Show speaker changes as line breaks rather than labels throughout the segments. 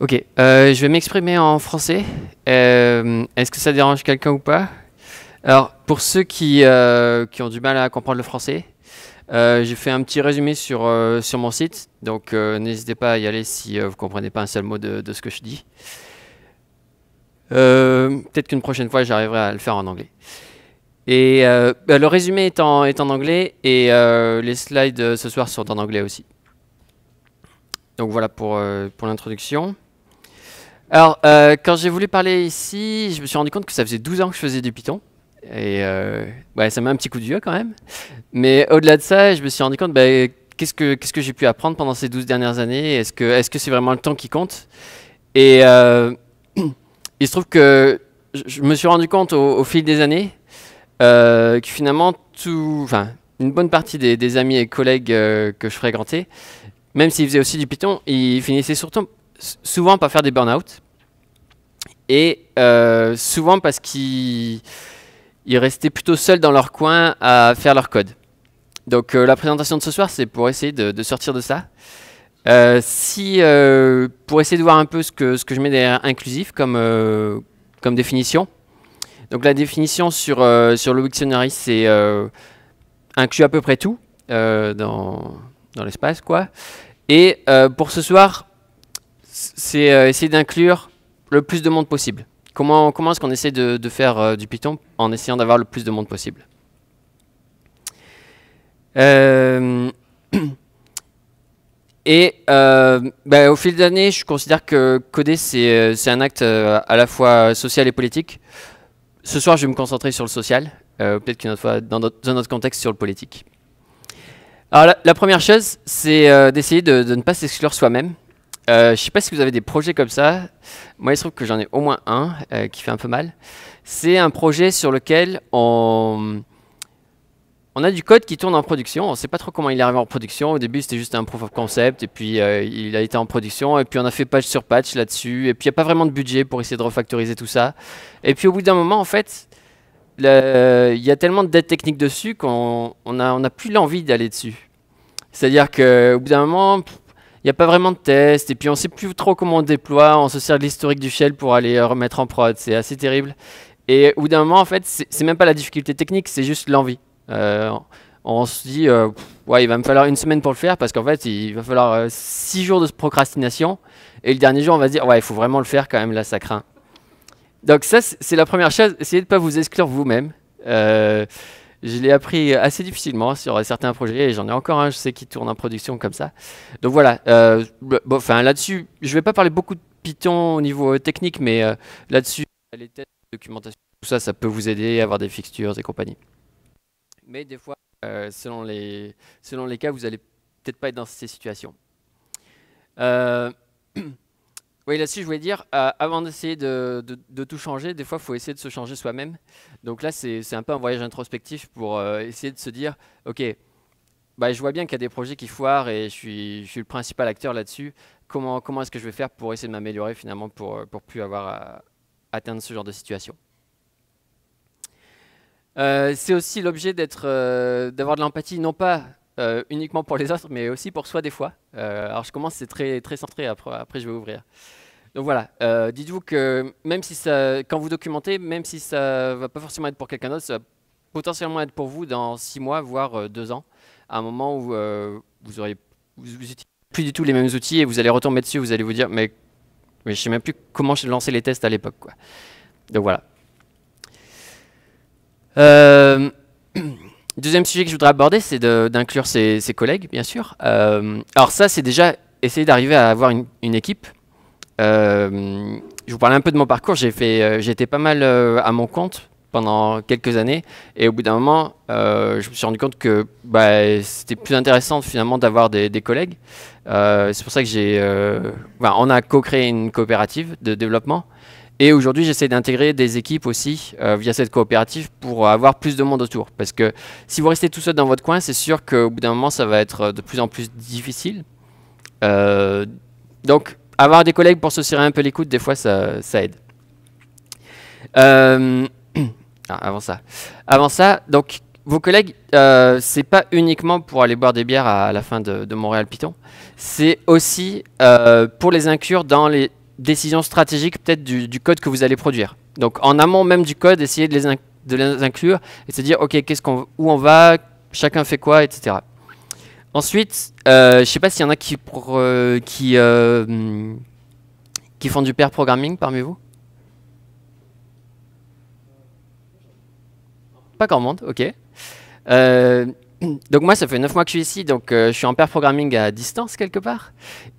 Ok, euh, je vais m'exprimer en français. Euh, est-ce que ça dérange quelqu'un ou pas Alors, pour ceux qui, euh, ont du mal à comprendre le français, j'ai fait un petit résumé sur, sur mon site, donc n'hésitez pas à y aller si vous ne comprenez pas un seul mot de, ce que je dis. Peut-être qu'une prochaine fois, j'arriverai à le faire en anglais. Et bah, le résumé est en, anglais et les slides ce soir sont en anglais aussi. Donc voilà pour l'introduction. Alors, euh, quand j'ai voulu parler ici, je me suis rendu compte que ça faisait 12 ans que je faisais du Python. Et euh, ouais, ça m'a un petit coup de vieux quand même. Mais au-delà de ça, je me suis rendu compte bah, qu'est-ce que, qu'est-ce que j'ai pu apprendre pendant ces 12 dernières années Est-ce que c'est -ce c'est vraiment le temps qui compte Et euh, il se trouve que je me suis rendu compte au, fil des années que finalement, tout, une bonne partie des, des amis et collègues que je fréquentais, même s'ils faisaient aussi du Python, ils finissaient surtout souvent pas faire des burn-out. Et euh, souvent parce qu'ils restaient plutôt seuls dans leur coin à faire leur code. Donc euh, la présentation de ce soir, c'est pour essayer de, sortir de ça. Euh, si, pour essayer de voir un peu ce que, ce que je mets derrière inclusif comme, comme définition. Donc la définition sur, sur le Wiktionary, c'est inclut à peu près tout dans, dans l'espace. quoi. Et pour ce soir, c'est euh, essayer d'inclure le plus de monde possible. Comment, comment est-ce qu'on essaie de, faire euh, du Python en essayant d'avoir le plus de monde possible euh, Et bah, au fil des années, je considère que coder, c'est un acte à la fois social et politique. Ce soir, je vais me concentrer sur le social, peut-être qu'une autre fois, dans notre, autre contexte, sur le politique. Alors la, première chose, c'est d'essayer de, de ne pas s'exclure soi-même. Euh, je ne sais pas si vous avez des projets comme ça. Moi, il se trouve que j'en ai au moins un euh, qui fait un peu mal. C'est un projet sur lequel on... on a du code qui tourne en production. On ne sait pas trop comment il est arrivé en production. Au début, c'était juste un proof of concept, et puis euh, il a été en production, et puis on a fait patch sur patch là-dessus, et puis il n'y a pas vraiment de budget pour essayer de refactoriser tout ça. Et puis au bout d'un moment, en fait, il y a tellement de dettes techniques dessus qu'on n'a plus l'envie d'aller dessus. C'est-à-dire qu'au bout d'un moment, n'y a pas vraiment de test, et puis on ne sait plus trop comment on déploie, on se sert de l'historique du shell pour aller euh, remettre en prod, c'est assez terrible. Et au bout d'un moment, en fait, c'est même pas la difficulté technique, c'est juste l'envie. Euh, on se dit, euh, ouais, il va me falloir une semaine pour le faire, parce qu'en fait, il va falloir six jours de procrastination, et le dernier jour, on va se dire, ouais, il faut vraiment le faire quand même, là, ça craint. Donc ça, c'est la première chose, essayez de ne pas vous exclure vous-même. Je l'ai appris assez difficilement sur certains projets et j'en ai encore un, je sais qui tourne en production comme ça. Donc voilà, euh, enfin là-dessus, je vais pas parler beaucoup de Python au niveau euh, technique, mais euh, là-dessus, les tests, documentation, tout ça, ça peut vous aider à avoir des fixtures et compagnie. Mais des fois, selon, les, selon les cas, vous n'allez peut-être pas être dans ces situations. Oui, là-dessus, je voulais dire, euh, avant d'essayer de, tout changer, des fois, il faut essayer de se changer soi-même. Donc là, c'est un peu un voyage introspectif pour euh, essayer de se dire, OK, bah, je vois bien qu'il y a des projets qui foirent et je suis, le principal acteur là-dessus. Comment, est-ce que je vais faire pour essayer de m'améliorer finalement pour, euh, pour plus avoir à atteindre ce genre de situation C'est aussi l'objet d'avoir de l'empathie, non pas euh, uniquement pour les autres, mais aussi pour soi des fois. Euh, alors je commence, c'est très, très centré, après, après, je vais ouvrir. Donc voilà, euh, dites-vous que même si ça, quand vous documentez, même si ça ne va pas forcément être pour quelqu'un d'autre, ça va potentiellement être pour vous dans 6 mois, voire 2 ans, à un moment où vous n'utilisez plus du tout les mêmes outils et vous allez retomber dessus, vous allez vous dire, mais, mais je ne sais même plus comment j'ai lancé les tests à l'époque. Donc voilà. Euh, deuxième sujet que je voudrais aborder, c'est d'inclure ses, collègues, bien sûr. Euh, alors ça, c'est déjà essayer d'arriver à avoir une, équipe. Euh, je vous parlais un peu de mon parcours. J'ai fait, euh, j'étais pas mal à mon compte pendant quelques années, et au bout d'un moment, je me suis rendu compte que bah, c'était plus intéressant finalement d'avoir des, collègues. c'est pour ça que j'ai, on a co-créé une coopérative de développement. Et aujourd'hui, j'essaie d'intégrer des équipes aussi euh, via cette coopérative pour avoir plus de monde autour. Parce que si vous restez tout seul dans votre coin, c'est sûr qu'au bout d'un moment, ça va être euh, de plus en plus difficile. Euh, donc, avoir des collègues pour se serrer un peu l'écoute, des fois, ça, aide. Ah, avant ça, avant ça, donc vos collègues, euh, c'est pas uniquement pour aller boire des bières à, la fin de, Montréal Python, c'est aussi pour les inclure dans les décision stratégique peut-être du, code que vous allez produire. Donc en amont même du code, essayez de les, les inclure et se dire, ok, qu'est-ce qu'on, où on va, chacun fait quoi, etc. Ensuite, euh, je ne sais pas s'il y en a qui, qui, euh, qui font du pair programming parmi vous Pas grand monde, ok. Euh, donc moi, ça fait 9 mois que je suis ici, donc je suis en pair programming à distance quelque part.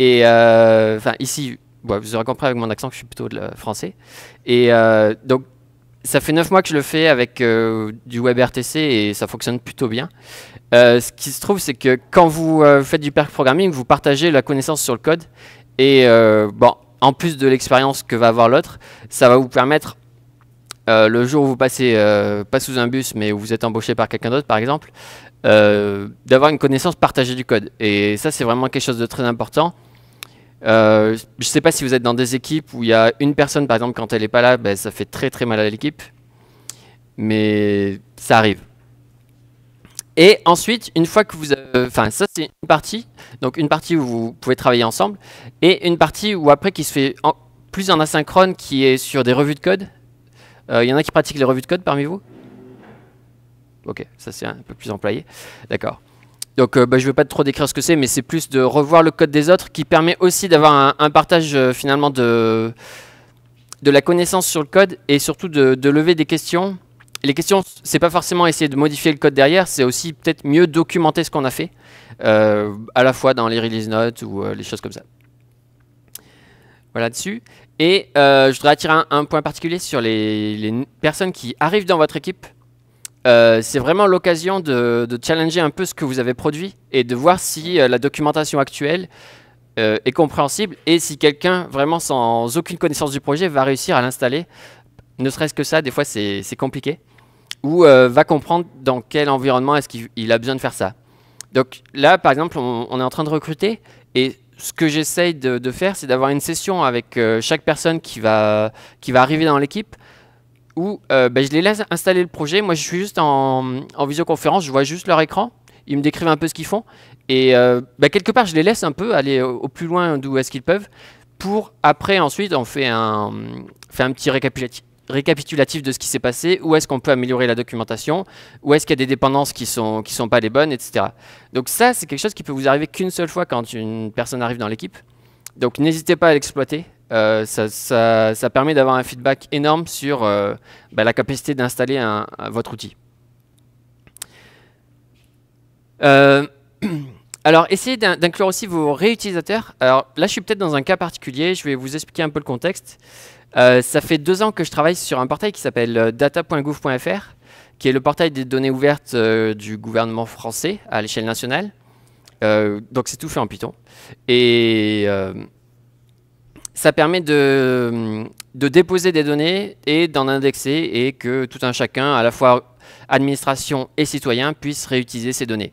Et enfin, ici, vous aurez compris avec mon accent que je suis plutôt de français. Et euh, donc, ça fait 9 mois que je le fais avec euh, du du WebRTC et ça fonctionne plutôt bien. Euh, ce qui se trouve, c'est que quand vous faites du perk programming, vous partagez la connaissance sur le code. Et bon, en plus de l'expérience que va avoir l'autre, ça va vous permettre, le jour où vous passez, pas sous un bus, mais où vous êtes embauché par quelqu'un d'autre, par exemple, d'avoir une connaissance partagée du code. Et ça, c'est vraiment quelque chose de très important. Euh, je ne sais pas si vous êtes dans des équipes où il y a une personne, par exemple, quand elle n'est pas là, ben, ça fait très très mal à l'équipe. Mais ça arrive. Et ensuite, une fois que vous avez... Euh, enfin, ça c'est une partie. Donc une partie où vous pouvez travailler ensemble. Et une partie où après qui se fait en, plus en asynchrone, qui est sur des revues de code. Euh, il y en a qui pratiquent les revues de code parmi vous Ok, ça c'est un peu plus employé. D'accord. Donc euh, bah, je ne veux pas trop décrire ce que c'est, mais c'est plus de revoir le code des autres qui permet aussi d'avoir un, partage euh, finalement de, de la connaissance sur le code et surtout de, lever des questions. les questions, c'est pas forcément essayer de modifier le code derrière, c'est aussi peut-être mieux documenter ce qu'on a fait, euh, à la fois dans les release notes ou les choses comme ça. Voilà dessus. Et je voudrais attirer un, point particulier sur les personnes qui arrivent dans votre équipe euh, c'est vraiment l'occasion de, challenger un peu ce que vous avez produit et de voir si euh, la documentation actuelle euh, est compréhensible et si quelqu'un vraiment sans aucune connaissance du projet va réussir à l'installer. Ne serait-ce que ça, des fois c'est compliqué. Ou va comprendre dans quel environnement est-ce qu'il a besoin de faire ça. Donc là, par exemple, on, est en train de recruter et ce que j'essaye de, de, faire, c'est d'avoir une session avec chaque personne qui va, qui va arriver dans l'équipe où euh, bah, je les laisse installer le projet. Moi, je suis juste en, visioconférence, je vois juste leur écran. Ils me décrivent un peu ce qu'ils font. Et euh, bah, quelque part, je les laisse un peu aller au, plus loin d'où est-ce qu'ils peuvent. Pour après, ensuite, on fait un, fait un petit récapitulatif récapitulatif de ce qui s'est passé, où est-ce qu'on peut améliorer la documentation, où est-ce qu'il y a des dépendances qui sont, qui sont pas les bonnes, etc. Donc ça, c'est quelque chose qui peut vous arriver qu'une seule fois quand une personne arrive dans l'équipe. Donc n'hésitez pas à l'exploiter, euh, ça, ça, permet d'avoir un feedback énorme sur euh, bah, la capacité d'installer un, votre outil. Euh, alors, essayez d'inclure aussi vos réutilisateurs. Alors là, je suis peut-être dans un cas particulier, je vais vous expliquer un peu le contexte. ça fait deux ans que je travaille sur un portail qui s'appelle data.gouv.fr, qui est le portail des données ouvertes du gouvernement français à l'échelle nationale. donc c'est tout fait en Python. Et ça permet de, déposer des données et d'en indexer et que tout un chacun, à la fois administration et citoyen, puisse réutiliser ces données.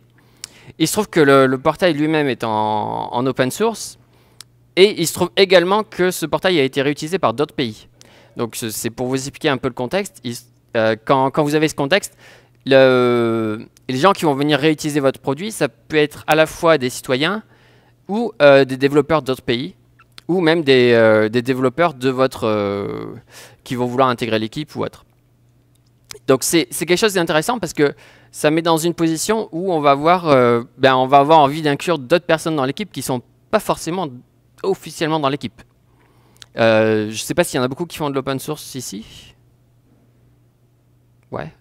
Il se trouve que le, portail lui-même est en, open source et il se trouve également que ce portail a été réutilisé par d'autres pays. Donc c'est pour vous expliquer un peu le contexte. Euh, quand, vous avez ce contexte, les gens qui vont venir réutiliser votre produit, ça peut être à la fois des citoyens ou euh, des développeurs d'autres pays ou même euh, des, développeurs de votre, euh, qui vont vouloir intégrer l'équipe ou autre. Donc c'est quelque chose d'intéressant parce que ça met dans une position où on va avoir, euh, ben on va avoir envie d'inclure d'autres personnes dans l'équipe qui ne sont pas forcément officiellement dans l'équipe. je ne sais pas s'il y en a beaucoup qui font de l'open source ici. Ouais.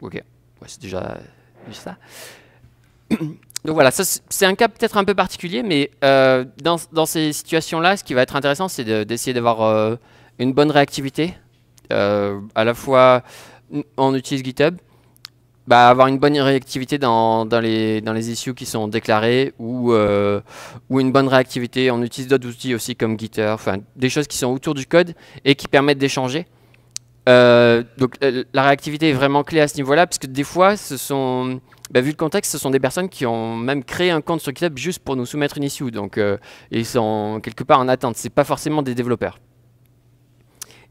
Ok. Ouais, c'est déjà, déjà ça. Donc voilà, c'est un cas peut-être un peu particulier, mais euh, dans, ces situations-là, ce qui va être intéressant, c'est d'essayer d'avoir euh, une bonne réactivité. Euh, à la fois, on utilise GitHub, bah, avoir une bonne réactivité dans, les, issues qui sont déclarées ou, une bonne réactivité. On utilise d'autres outils aussi comme Gitter, enfin des choses qui sont autour du code et qui permettent d'échanger. Euh, donc euh, la réactivité est vraiment clé à ce niveau-là, parce que des fois, ce sont, bah, vu le contexte, ce sont des personnes qui ont même créé un compte sur GitHub juste pour nous soumettre une issue, donc euh, ils sont quelque part en attente. Ce n'est pas forcément des développeurs.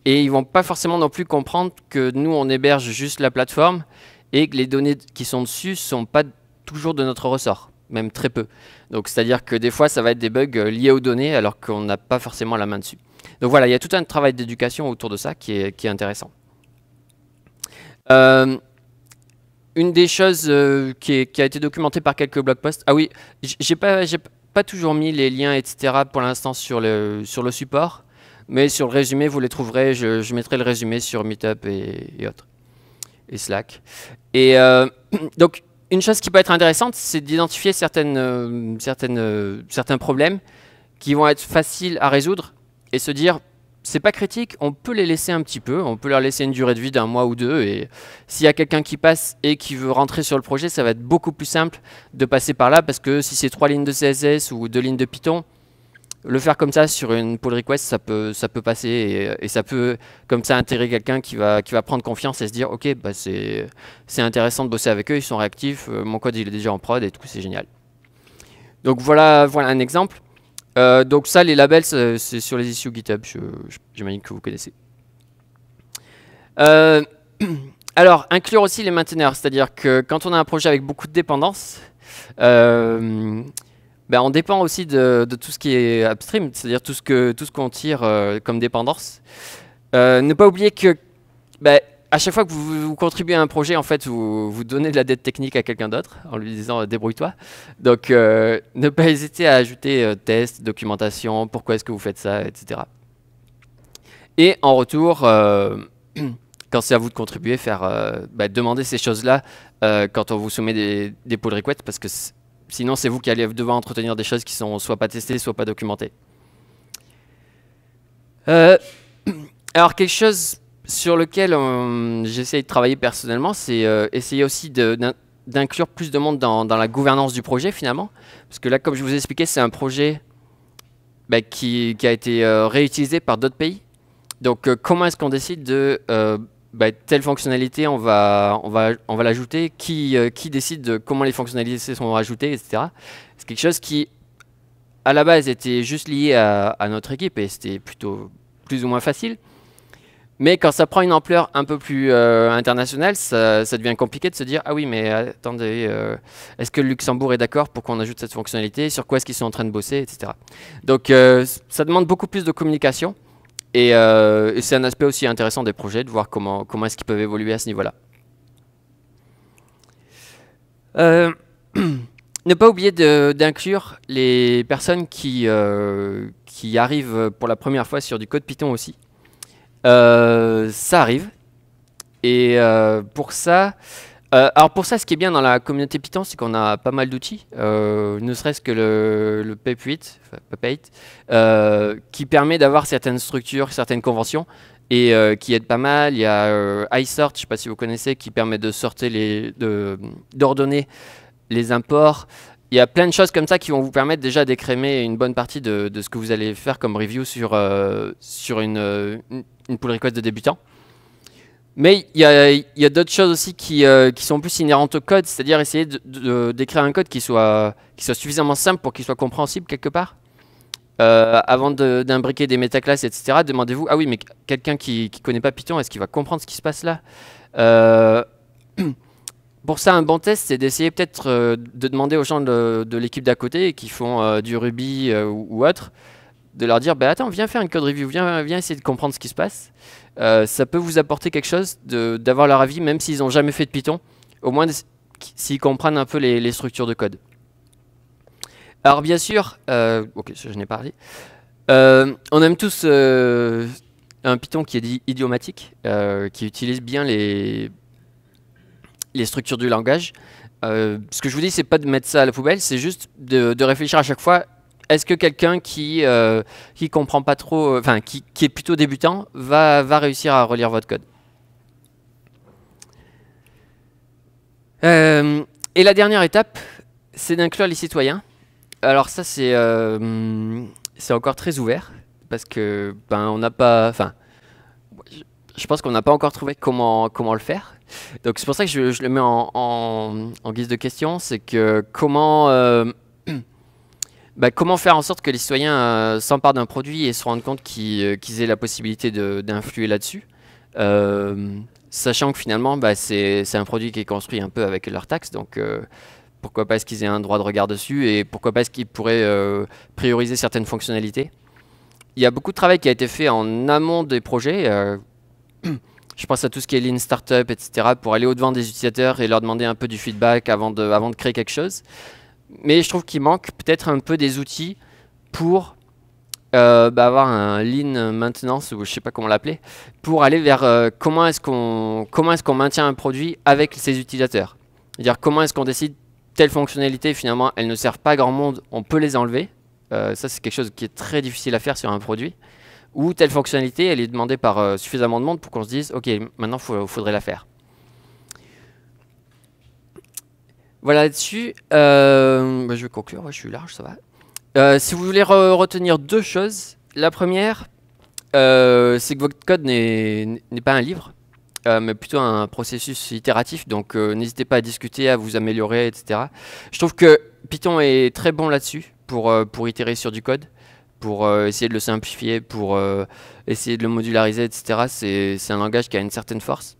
Et ils ne vont pas forcément non plus comprendre que nous on héberge juste la plateforme et que les données qui sont dessus sont pas toujours de notre ressort même très peu. Donc c'est-à-dire que des fois, ça va être des bugs euh, liés aux données alors qu'on n'a pas forcément la main dessus. Donc voilà, il y a tout un travail d'éducation autour de ça qui est, intéressant. Euh, une des choses euh, qui, a été documentée par quelques blog posts, ah oui, j'ai pas, pas toujours mis les liens, etc. pour l'instant sur le, support, mais sur le résumé, vous les trouverez, je, mettrai le résumé sur Meetup et, et autres, et Slack. Et donc, une chose qui peut être intéressante, c'est d'identifier certaines, euh, certaines, euh, certains problèmes qui vont être faciles à résoudre et se dire c'est pas critique, on peut les laisser un petit peu, on peut leur laisser une durée de vie d'un mois ou deux et s'il y a quelqu'un qui passe et qui veut rentrer sur le projet, ça va être beaucoup plus simple de passer par là parce que si c'est trois lignes de CSS ou deux lignes de Python, le faire comme ça sur une pull request, ça peut, ça peut passer et, ça peut comme ça intégrer quelqu'un qui va, qui va prendre confiance et se dire ok, bah c'est intéressant de bosser avec eux, ils sont réactifs, euh, mon code il est déjà en prod et tout, c'est génial. Donc voilà, voilà un exemple. Euh, donc ça, les labels, c'est sur les issues GitHub, j'imagine que vous connaissez. Euh, alors, inclure aussi les mainteneurs, c'est-à-dire que quand on a un projet avec beaucoup de dépendances, bah, on dépend aussi de, tout ce qui est upstream, c'est-à-dire tout ce que tout ce qu'on tire euh, comme dépendance. Euh, ne pas oublier que bah, à chaque fois que vous, contribuez à un projet, en fait, vous, vous donnez de la dette technique à quelqu'un d'autre en lui disant euh, débrouille-toi. Donc, ne pas hésiter à ajouter test, documentation, pourquoi est-ce que vous faites ça, etc. Et en retour, quand c'est à vous de contribuer, faire bah, demander ces choses-là quand on vous soumet des, des pull requests parce que Sinon, c'est vous qui allez devoir entretenir des choses qui sont soit pas testées, soit pas documentées. Euh, alors, quelque chose sur lequel euh, j'essaie de travailler personnellement, c'est euh, essayer aussi d'inclure plus de monde dans, la gouvernance du projet finalement. Parce que là, comme je vous ai expliqué, c'est un projet bah, qui, a été réutilisé par d'autres pays. Donc, comment est-ce qu'on décide de bah, telle fonctionnalité, on va, on va, on va l'ajouter, qui, euh, qui décide comment les fonctionnalités sont rajoutées, etc. C'est quelque chose qui, à la base, était juste lié à, notre équipe et c'était plutôt plus ou moins facile. Mais quand ça prend une ampleur un peu plus euh, internationale, ça, devient compliqué de se dire ah oui, mais attendez, euh, est-ce que le Luxembourg est d'accord pour qu'on ajoute cette fonctionnalité Sur quoi est-ce qu'ils sont en train de bosser, etc. Donc ça demande beaucoup plus de communication. Euh, et, c'est un aspect aussi intéressant des projets, de voir comment, comment est-ce qu'ils peuvent évoluer à ce niveau-là. Euh, ne pas oublier d'inclure les personnes qui, euh, qui arrivent pour la première fois sur du code Python aussi. ça arrive. Et pour ça, euh, alors pour ça, ce qui est bien dans la communauté Python, c'est qu'on a pas mal d'outils, euh, ne serait-ce que le, le PEP8, euh, qui permet d'avoir certaines structures, certaines conventions, et qui aide pas mal. Il y a iSort, je ne sais pas si vous connaissez, qui permet de sortir les, d'ordonner les imports. Il y a plein de choses comme ça qui vont vous permettre déjà d'écrémer une bonne partie de, ce que vous allez faire comme review sur, sur une, une, une pull request de débutant. Mais il y a, d'autres choses aussi euh, qui, sont plus inhérentes au code, c'est-à-dire essayer d'écrire un code qui soit, qui soit suffisamment simple pour qu'il soit compréhensible quelque part. Euh, avant d'imbriquer des métaclasses, etc., demandez-vous, ah oui, mais quelqu'un qui ne connaît pas Python, est-ce qu'il va comprendre ce qui se passe là euh, Pour ça, un bon test, c'est d'essayer peut-être de demander aux gens de, l'équipe d'à côté qui font du Ruby ou, autre, de leur dire, bah, attends, viens faire une code review, viens essayer de comprendre ce qui se passe. Euh, ça peut vous apporter quelque chose d'avoir leur avis, même s'ils n'ont jamais fait de Python, au moins s'ils comprennent un peu les, structures de code. Alors bien sûr, euh, ok, je n'ai parlé. Euh, on aime tous un Python qui est dit idiomatique, qui utilise bien les, les structures du langage. ce que je vous dis, c'est pas de mettre ça à la poubelle, c'est juste de réfléchir à chaque fois est-ce que quelqu'un qui euh, comprend pas trop, euh, enfin qui, est plutôt débutant, va, va réussir à relire votre code euh, Et la dernière étape, c'est d'inclure les citoyens. Alors ça, c'est encore très ouvert parce que ben on n'a pas, enfin, je pense qu'on n'a pas encore trouvé comment comment le faire. Donc c'est pour ça que je, le mets en, en, guise de question, c'est que comment bah, comment faire en sorte que les citoyens euh, s'emparent d'un produit et se rendent compte euh, qu'ils aient la possibilité d'influer là-dessus euh, Sachant que finalement, bah, c'est un produit qui est construit un peu avec leurs taxes, donc pourquoi pas est-ce qu'ils aient un droit de regard dessus et pourquoi pas est-ce qu'ils pourraient prioriser certaines fonctionnalités. Il y a beaucoup de travail qui a été fait en amont des projets. je pense à tout ce qui est Lean Startup, etc., pour aller au-devant des utilisateurs et leur demander un peu du feedback avant avant de créer quelque chose mais je trouve qu'il manque peut-être un peu des outils pour euh, bah, avoir un lean maintenance ou je sais pas comment l'appeler pour aller vers euh, comment est-ce qu'on comment est-ce qu'on maintient un produit avec ses utilisateurs. C'est-à-dire comment est-ce qu'on décide telle fonctionnalité finalement elle ne sert pas à grand monde, on peut les enlever. Euh, ça c'est quelque chose qui est très difficile à faire sur un produit. Ou telle fonctionnalité elle est demandée par suffisamment de monde pour qu'on se dise ok maintenant il faudrait la faire. Voilà là-dessus. Euh, bah, je vais conclure, je suis large, ça va. Euh, si vous voulez retenir deux choses, la première, euh, c'est que votre code n'est pas un livre, mais plutôt un processus itératif, donc n'hésitez pas à discuter, à vous améliorer, etc. Je trouve que Python est très bon là-dessus pour, pour itérer sur du code, pour essayer de le simplifier, pour essayer de le modulariser, etc. C'est un langage qui a une certaine force.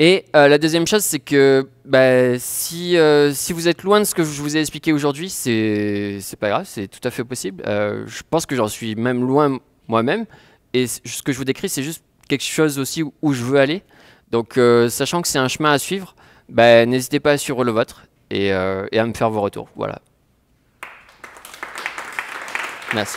Et euh, la deuxième chose, c'est que bah, si, euh, si vous êtes loin de ce que je vous ai expliqué aujourd'hui, c'est pas grave, c'est tout à fait possible. Euh, je pense que j'en suis même loin moi-même. Et ce que je vous décris, c'est juste quelque chose aussi où, je veux aller. Donc, sachant que c'est un chemin à suivre, bah, n'hésitez pas à suivre le vôtre et, et à me faire vos retours. Voilà. Merci.